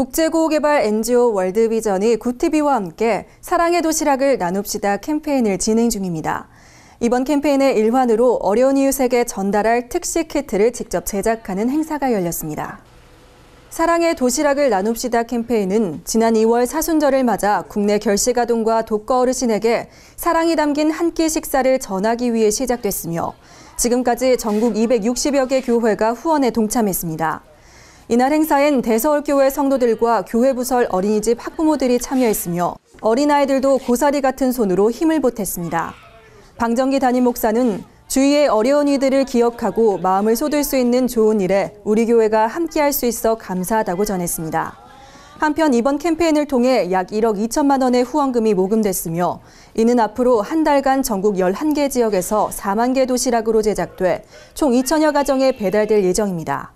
국제고개발 NGO 월드비전이 구티비와 함께 사랑의 도시락을 나눕시다 캠페인을 진행 중입니다. 이번 캠페인의 일환으로 어려운 이웃에게 전달할 특식 키트를 직접 제작하는 행사가 열렸습니다. 사랑의 도시락을 나눕시다 캠페인은 지난 2월 사순절을 맞아 국내 결식아동과 독거 어르신에게 사랑이 담긴 한 끼 식사를 전하기 위해 시작됐으며 지금까지 전국 260여 개 교회가 후원에 동참했습니다. 이날 행사엔 대서울교회 성도들과 교회 부설 어린이집 학부모들이 참여했으며 어린아이들도 고사리 같은 손으로 힘을 보탰습니다. 방정기 담임 목사는 주위의 어려운 이들을 기억하고 마음을 쏟을 수 있는 좋은 일에 우리 교회가 함께할 수 있어 감사하다고 전했습니다. 한편 이번 캠페인을 통해 약 1억 2천만 원의 후원금이 모금됐으며 이는 앞으로 한 달간 전국 11개 지역에서 4만 개 도시락으로 제작돼 총 2천여 가정에 배달될 예정입니다.